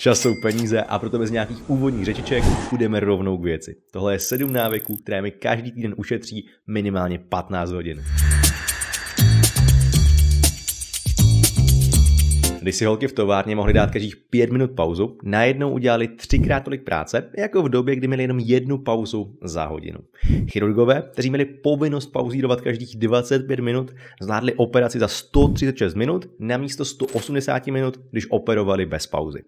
Čas jsou peníze a proto bez nějakých úvodních řečiček půjdeme rovnou k věci. Tohle je sedm návyků, které mi každý týden ušetří minimálně 15 hodin. Když si holky v továrně mohly dát každých pět minut pauzu, najednou udělali třikrát tolik práce, jako v době, kdy měli jenom jednu pauzu za hodinu. Chirurgové, kteří měli povinnost pauzírovat každých 25 minut, zvládli operaci za 136 minut na místo 180 minut, když operovali bez pauzy.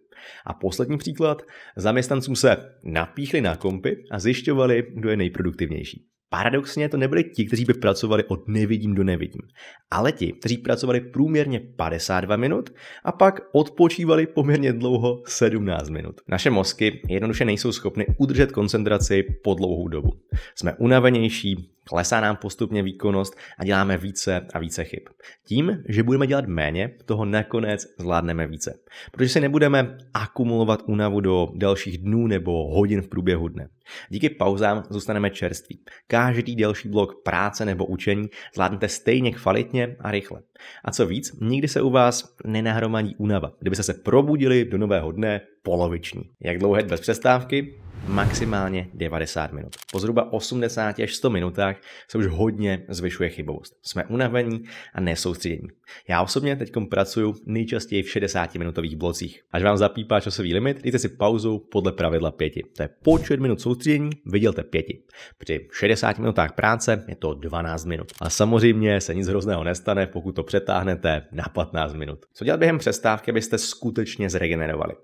A poslední příklad, zaměstnancům se napíchli na kompy a zjišťovali, kdo je nejproduktivnější. Paradoxně to nebyli ti, kteří by pracovali od nevidím do nevidím, ale ti, kteří pracovali průměrně 52 minut a pak odpočívali poměrně dlouho 17 minut. Naše mozky jednoduše nejsou schopny udržet koncentraci po dlouhou dobu. Jsme unavenější, klesá nám postupně výkonnost a děláme více a více chyb. Tím, že budeme dělat méně, toho nakonec zvládneme více. Protože si nebudeme akumulovat únavu do dalších dnů nebo hodin v průběhu dne. Díky pauzám zůstaneme čerství. Každý každý delší blok práce nebo učení zvládnete stejně kvalitně a rychle. A co víc, nikdy se u vás nenahromadí únava, kdybyste se probudili do nového dne poloviční. Jak dlouhé bez přestávky? maximálně 90 minut. Po zhruba 80 až 100 minutách se už hodně zvyšuje chybovost. Jsme unavení a nesoustředění. Já osobně teď pracuji nejčastěji v 60-minutových blocích. Až vám zapípá časový limit, dejte si pauzu podle pravidla 5. To je počet minut soustředění, vidělte 5. Při 60 minutách práce je to 12 minut. A samozřejmě se nic hrozného nestane, pokud to přetáhnete na 15 minut. Co dělat během přestávky, abyste skutečně zregenerovali?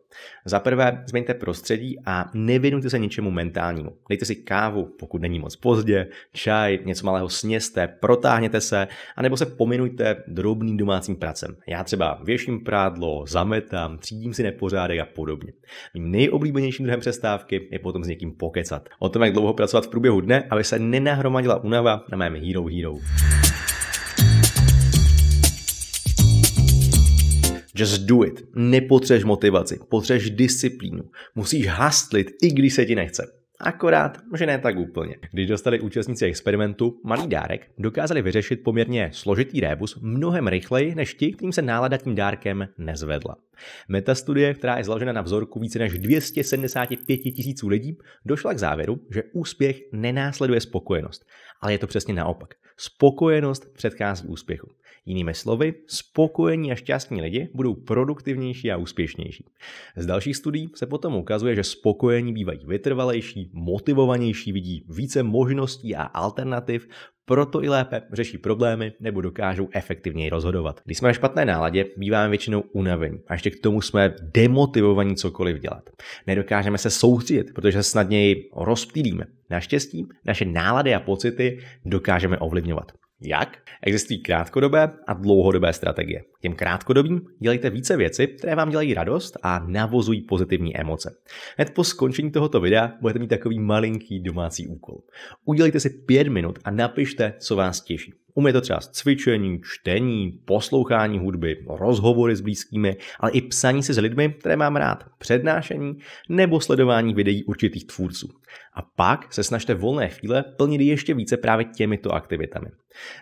Za prvé, změňte prostředí a nevěnujte věnujte se něčemu mentálnímu. Dejte si kávu, pokud není moc pozdě, čaj, něco malého sněste, protáhněte se, anebo se pominujte drobným domácím pracem. Já třeba věším prádlo, zametám, třídím si nepořádek a podobně. Mým nejoblíbenějším druhem přestávky je potom s někým pokecat. O tom, jak dlouho pracovat v průběhu dne, aby se nenahromadila unava, na mém Hero Hero. Just do it. Nepotřeš motivaci, potřeš disciplínu. Musíš hastlit, i když se ti nechce. Akorát, že ne tak úplně. Když dostali účastníci experimentu malý dárek, dokázali vyřešit poměrně složitý rébus mnohem rychleji než ti, kterým se nálada tím dárkem nezvedla. Metastudie, která je založena na vzorku více než 275 tisíců lidí, došla k závěru, že úspěch nenásleduje spokojenost. Ale je to přesně naopak. Spokojenost předchází úspěchu. Jinými slovy, spokojení a šťastní lidi budou produktivnější a úspěšnější. Z dalších studií se potom ukazuje, že spokojení bývají vytrvalejší, motivovanější, vidí více možností a alternativ, proto i lépe řeší problémy nebo dokážou efektivněji rozhodovat. Když jsme na špatné náladě, býváme většinou unavení a ještě k tomu jsme demotivovaní cokoliv dělat. Nedokážeme se soustředit, protože snadněji rozptýlíme. Naštěstí naše nálady a pocity dokážeme ovlivňovat. Jak? Existují krátkodobé a dlouhodobé strategie. Těm krátkodobým dělejte více věci, které vám dělají radost a navozují pozitivní emoce. Hned po skončení tohoto videa budete mít takový malinký domácí úkol. Udělejte si pět minut a napište, co vás těší. U mě to třeba cvičení, čtení, poslouchání hudby, rozhovory s blízkými, ale i psaní si s lidmi, které mám rád, přednášení nebo sledování videí určitých tvůrců. A pak se snažte volné chvíle plnit ještě více právě těmito aktivitami.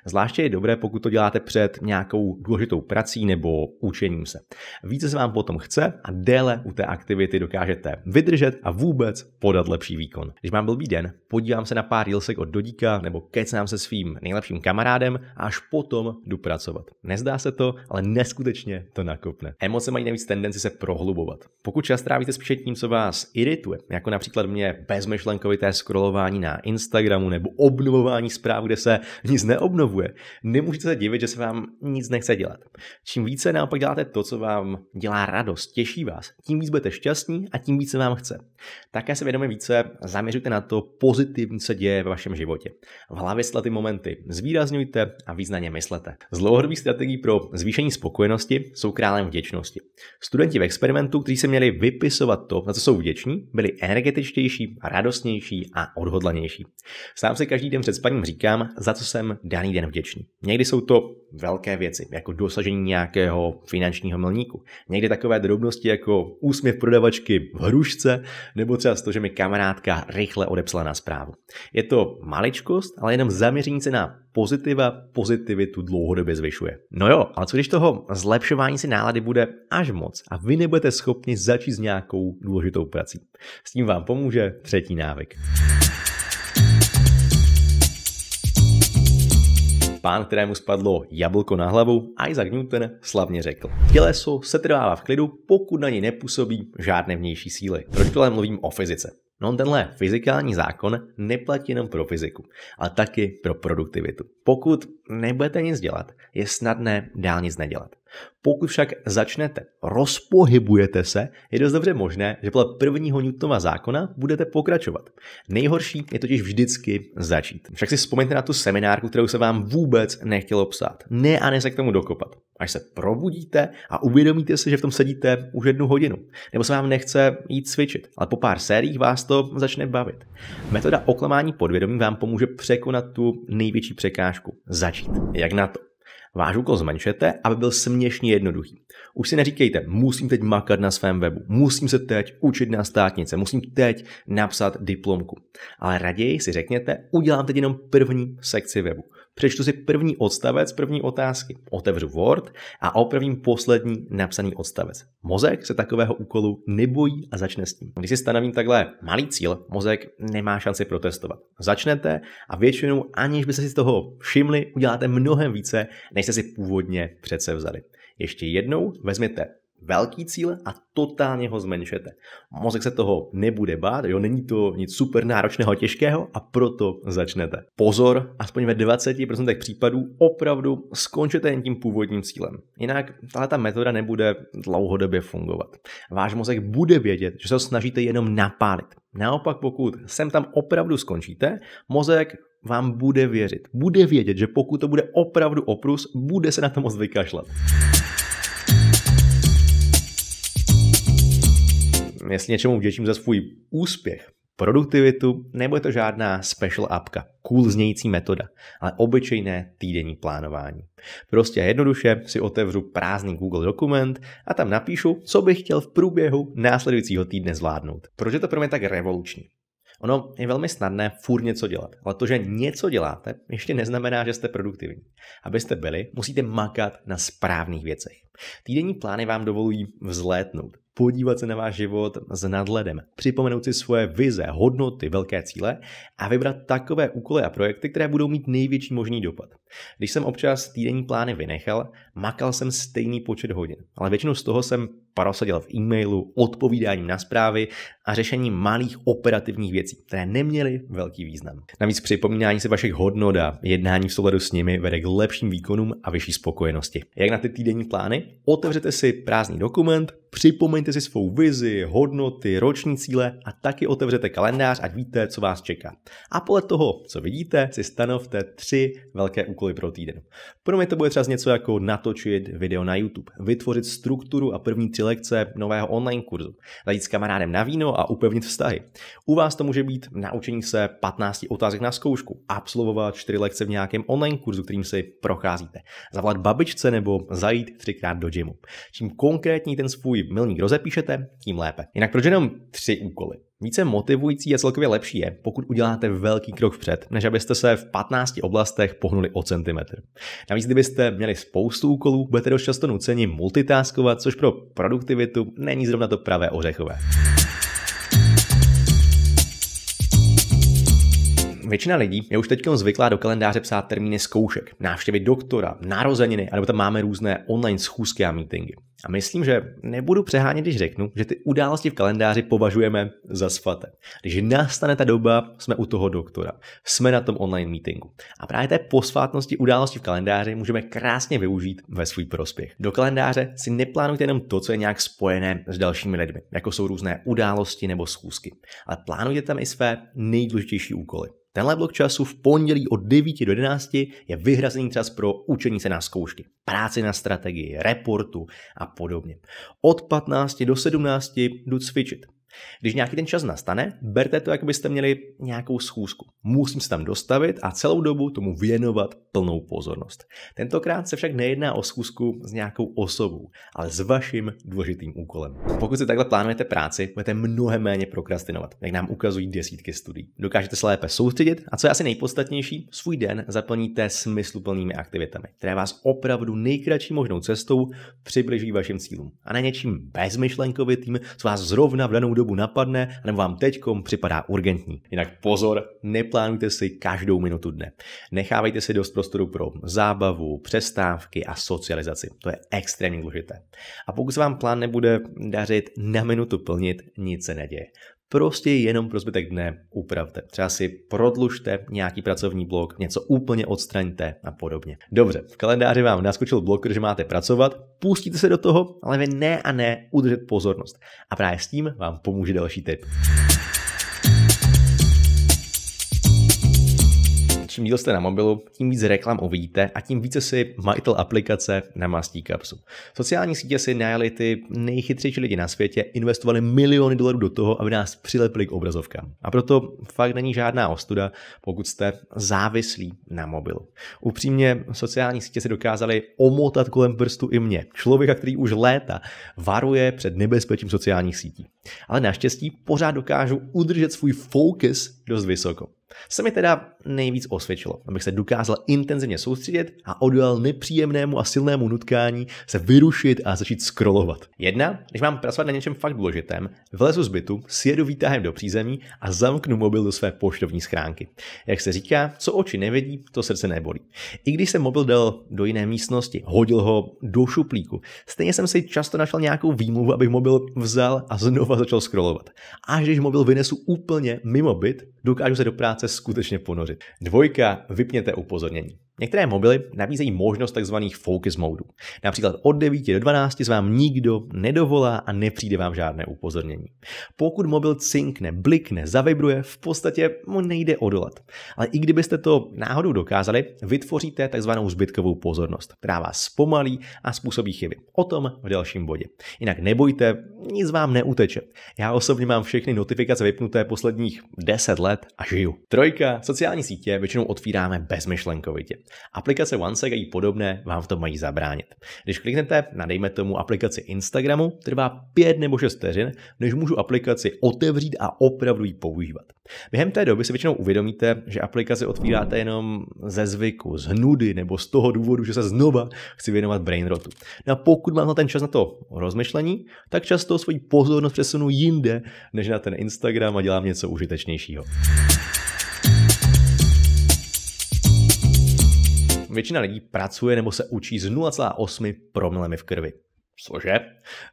Zvláště je dobré, pokud to děláte před nějakou důležitou prací, prací nebo učením se. Více se vám potom chce a déle u té aktivity dokážete vydržet a vůbec podat lepší výkon. Když mám blbý den, podívám se na pár rilsek od Dodíka nebo kecám se svým nejlepším kamarádem a až potom jdu pracovat. Nezdá se to, ale neskutečně to nakopne. Emoce mají navíc tendenci se prohlubovat. Pokud čas trávíte spíše tím, co vás irituje, jako například mě bezmyšlenkovité scrollování na Instagramu nebo obnovování zpráv, kde se nic neobnovuje, nemůžete se divit, že se vám nic nechce dělat. Čím více naopak děláte to, co vám dělá radost, těší vás, tím víc budete šťastní a tím více vám chce. Také se vědomě více zaměřujte na to pozitivní, co děje ve vašem životě. V hlavě sledujte ty momenty zvýrazňujte a významně myslete. Z dlouhodobých strategií pro zvýšení spokojenosti jsou králem vděčnosti. Studenti v experimentu, kteří se měli vypisovat to, na co jsou vděční, byli energetičtější, radostnější a odhodlanější. Sám si každý den před spaním říkám, za co jsem daný den vděčný. Někdy jsou to velké věci, jako dosažení nějakého finančního milníku. Někdy takové drobnosti jako úsměv prodavačky v hrušce, nebo třeba to, že mi kamarádka rychle odepsala na zprávu. Je to maličkost, ale jenom zaměření se na pozitiva pozitivitu dlouhodobě zvyšuje. No jo, ale co když toho zlepšování si nálady bude až moc a vy nebudete schopni začít s nějakou důležitou prací? S tím vám pomůže třetí návyk. pán, kterému spadlo jablko na hlavu, Isaac Newton slavně řekl. Těleso se trvává v klidu, pokud na něj nepůsobí žádné vnější síly. Proč tohle mluvím o fyzice? No tenhle fyzikální zákon neplatí jenom pro fyziku, ale taky pro produktivitu. Pokud nebudete nic dělat, je snadné dál nic nedělat. Pokud však začnete, rozpohybujete se, je dost dobře možné, že podle prvního Newtonova zákona budete pokračovat. Nejhorší je totiž vždycky začít. Však si vzpomeňte na tu seminárku, kterou se vám vůbec nechtělo psát. Ne a ne se k tomu dokopat. Až se probudíte a uvědomíte si, že v tom sedíte už jednu hodinu. Nebo se vám nechce jít cvičit, ale po pár sériích vás to začne bavit. Metoda oklamání podvědomí vám pomůže překonat tu největší překážku. Začít. Jak na to? Váš úkol zmenšete, aby byl směšně jednoduchý. Už si neříkejte, musím teď makat na svém webu, musím se teď učit na státnice, musím teď napsat diplomku. Ale raději si řekněte, udělám teď jenom první sekci webu. Přečtu si první odstavec první otázky, otevřu Word a opravím poslední napsaný odstavec. Mozek se takového úkolu nebojí a začne s tím. Když si stanovím takhle malý cíl, mozek nemá šanci protestovat. Začnete a většinou, aniž byste si z toho všimli, uděláte mnohem více, než jste si původně přece vzali. Ještě jednou vezměte velký cíl a totálně ho zmenšete. Mozek se toho nebude bát, jo, není to nic super náročného a těžkého a proto začnete. Pozor, aspoň ve 20% případů opravdu skončete jen tím původním cílem. Jinak tahle ta metoda nebude dlouhodobě fungovat. Váš mozek bude vědět, že se ho snažíte jenom napálit. Naopak, pokud sem tam opravdu skončíte, mozek vám bude věřit. Bude vědět, že pokud to bude opravdu oprus, bude se na to moc vykašlat. Jestli něčemu vděčím za svůj úspěch, produktivitu, nebo je to žádná special appka, cool znějící metoda, ale obyčejné týdenní plánování. Prostě jednoduše si otevřu prázdný Google dokument a tam napíšu, co bych chtěl v průběhu následujícího týdne zvládnout. Proč je to pro mě tak revoluční? Ono je velmi snadné furt něco dělat, ale to, že něco děláte, ještě neznamená, že jste produktivní. Abyste byli, musíte makat na správných věcech. Týdenní plány vám dovolují vzlétnout, podívat se na váš život s nadhledem, připomenout si svoje vize, hodnoty, velké cíle a vybrat takové úkoly a projekty, které budou mít největší možný dopad. Když jsem občas týdenní plány vynechal, makal jsem stejný počet hodin, ale většinou z toho jsem prosadil v e-mailu, odpovídáním na zprávy a řešením malých operativních věcí, které neměly velký význam. Navíc připomínání si vašich hodnot a jednání v souladu s nimi vede k lepším výkonům a vyšší spokojenosti. Jak na ty týdenní plány? Otevřete si prázdný dokument, připomeňte si svou vizi, hodnoty, roční cíle a taky otevřete kalendář, ať víte, co vás čeká. A podle toho, co vidíte, si stanovte tři velké úkoly pro týden. Pro mě to bude třeba něco jako natočit video na YouTube, vytvořit strukturu a první tři lekce nového online kurzu, zajít s kamarádem na víno a upevnit vztahy. U vás to může být naučení se 15 otázek na zkoušku, absolvovat 4 lekce v nějakém online kurzu, kterým si procházíte, zavolat babičce nebo zajít třikrát do gymu. Čím konkrétní ten svůj milník rozepíšete, tím lépe. Jinak proč jenom tři úkoly? Více motivující a celkově lepší je, pokud uděláte velký krok vpřed, než abyste se v 15 oblastech pohnuli o centimetr. Navíc, kdybyste měli spoustu úkolů, budete dost často nuceni multitaskovat, což pro produktivitu není zrovna to pravé ořechové. Většina lidí je už teď zvyklá do kalendáře psát termíny zkoušek, návštěvy doktora, narozeniny, anebo tam máme různé online schůzky a meetingy. A myslím, že nebudu přehánět, když řeknu, že ty události v kalendáři považujeme za svaté. Když nastane ta doba, jsme u toho doktora, jsme na tom online meetingu. A právě té posvátnosti události v kalendáři můžeme krásně využít ve svůj prospěch. Do kalendáře si neplánujte jenom to, co je nějak spojené s dalšími lidmi, jako jsou různé události nebo schůzky, ale plánujte tam i své nejdůležitější úkoly. Tenhle blok času v pondělí od 9 do 11 je vyhrazený čas pro učení se na zkoušky, práci na strategii, reportu a podobně. Od 15 do 17 jdu cvičit. Když nějaký ten čas nastane, berte to, jak byste měli nějakou schůzku. Musím se tam dostavit a celou dobu tomu věnovat plnou pozornost. Tentokrát se však nejedná o schůzku s nějakou osobou, ale s vaším důležitým úkolem. Pokud si takhle plánujete práci, budete mnohem méně prokrastinovat, jak nám ukazují desítky studií. Dokážete se lépe soustředit a co je asi nejpodstatnější, svůj den zaplníte smysluplnými aktivitami, které vás opravdu nejkratší možnou cestou přibliží vašim cílům a ne něčím bezmyšlenkovitým, co vás zrovna v danou dobu dobu napadne, nebo vám teďkom připadá urgentní. Jinak pozor, neplánujte si každou minutu dne. Nechávejte si dost prostoru pro zábavu, přestávky a socializaci. To je extrémně důležité. A pokud se vám plán nebude dařit na minutu plnit, nic se neděje prostě jenom pro zbytek dne upravte. Třeba si prodlužte nějaký pracovní blok, něco úplně odstraňte a podobně. Dobře, v kalendáři vám naskočil blok, že máte pracovat, pustíte se do toho, ale vy ne a ne udržet pozornost. A právě s tím vám pomůže další tip. čím díl jste na mobilu, tím víc reklam uvidíte a tím více si majitel aplikace namastí kapsu. Sociální sítě si najali ty nejchytřejší lidi na světě, investovali miliony dolarů do toho, aby nás přilepili k obrazovkám. A proto fakt není žádná ostuda, pokud jste závislí na mobilu. Upřímně, sociální sítě si dokázali omotat kolem prstu i mě, člověka, který už léta varuje před nebezpečím sociálních sítí. Ale naštěstí pořád dokážu udržet svůj focus dost vysoko. Se mi teda nejvíc osvědčilo, abych se dokázal intenzivně soustředit a odolal nepříjemnému a silnému nutkání se vyrušit a začít scrollovat. Jedna, když mám pracovat na něčem fakt důležitém, vlezu z bytu, sjedu výtahem do přízemí a zamknu mobil do své poštovní schránky. Jak se říká, co oči nevidí, to srdce nebolí. I když jsem mobil dal do jiné místnosti, hodil ho do šuplíku, stejně jsem si často našel nějakou výmluvu, abych mobil vzal a znova začal scrollovat. Až když mobil vynesu úplně mimo byt, dokážu se do práce skutečně ponořit. Dvojka, vypněte upozornění. Některé mobily nabízejí možnost tzv. focus modu. Například od 9 do 12 z vám nikdo nedovolá a nepřijde vám žádné upozornění. Pokud mobil cinkne, blikne, zavibruje, v podstatě mu nejde odolat. Ale i kdybyste to náhodou dokázali, vytvoříte tzv. zbytkovou pozornost, která vás zpomalí a způsobí chyby. O tom v dalším bodě. Jinak nebojte, nic vám neuteče. Já osobně mám všechny notifikace vypnuté posledních 10 let a žiju. Trojka, sociální sítě většinou otvíráme bezmyšlenkovitě. Aplikace OneSec a jí podobné vám v tom mají zabránit. Když kliknete na, dejme tomu, aplikaci Instagramu, trvá 5 nebo 6 vteřin, než můžu aplikaci otevřít a opravdu ji používat. Během té doby si většinou uvědomíte, že aplikaci otvíráte jenom ze zvyku, z hnudy nebo z toho důvodu, že se znova chci věnovat brainrotu. No a pokud mám na ten čas na to rozmyšlení, tak často svoji pozornost přesunu jinde, než na ten Instagram a dělám něco užitečnějšího. Většina lidí pracuje nebo se učí z 0,8 promilemi v krvi. Cože?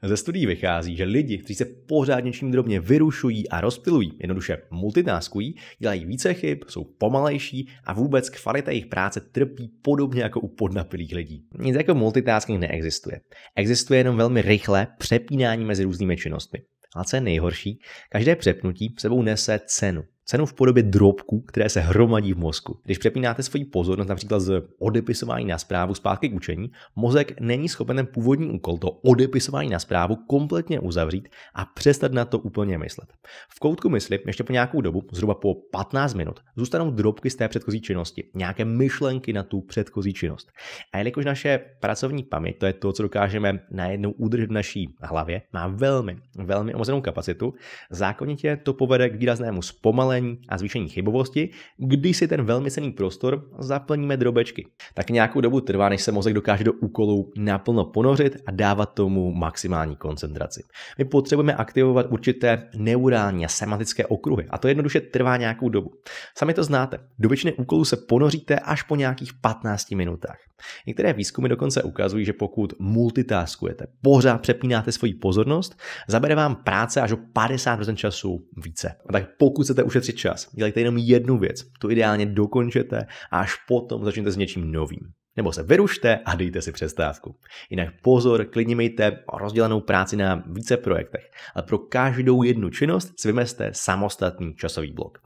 Ze studií vychází, že lidi, kteří se pořád něčím drobně vyrušují a rozpilují, jednoduše multitaskují, dělají více chyb, jsou pomalejší a vůbec kvalita jejich práce trpí podobně jako u podnapilých lidí. Nic jako multitasking neexistuje. Existuje jenom velmi rychlé přepínání mezi různými činnostmi. A co je nejhorší, každé přepnutí sebou nese cenu. Cenu v podobě drobků, které se hromadí v mozku. Když přepínáte svoji pozornost například z odepisování na zprávu zpátky k učení, mozek není schopen ten původní úkol, to odepisování na zprávu, kompletně uzavřít a přestat na to úplně myslet. V koutku mysli ještě po nějakou dobu, zhruba po 15 minut, zůstanou drobky z té předchozí činnosti, nějaké myšlenky na tu předchozí činnost. A jelikož naše pracovní paměť, to je to, co dokážeme najednou udržet v naší hlavě, má velmi, velmi omezenou kapacitu, zákonitě to povede k výraznému zpomalení zpomalení a zvýšení chybovosti, když si ten velmi cený prostor zaplníme drobečky. Tak nějakou dobu trvá, než se mozek dokáže do úkolů naplno ponořit a dávat tomu maximální koncentraci. My potřebujeme aktivovat určité neurální a semantické okruhy a to jednoduše trvá nějakou dobu. Sami to znáte. Do většiny úkolů se ponoříte až po nějakých 15 minutách. Některé výzkumy dokonce ukazují, že pokud multitaskujete, pořád přepínáte svoji pozornost, zabere vám práce až o 50% času více. A tak pokud chcete ušetřit čas, dělejte jenom jednu věc, tu ideálně dokončete a až potom začnete s něčím novým. Nebo se vyrušte a dejte si přestávku. Jinak pozor, klidně mějte rozdělenou práci na více projektech, ale pro každou jednu činnost si vymezte samostatný časový blok.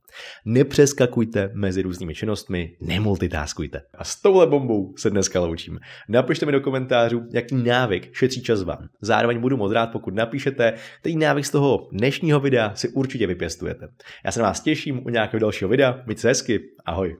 Nepřeskakujte mezi různými činnostmi, nemultitaskujte. A s touhle bombou se dneska loučím. Napište mi do komentářů, jaký návyk šetří čas vám. Zároveň budu moc rád, pokud napíšete, který návyk z toho dnešního videa si určitě vypěstujete. Já se na vás těším u nějakého dalšího videa, mějte se hezky, ahoj.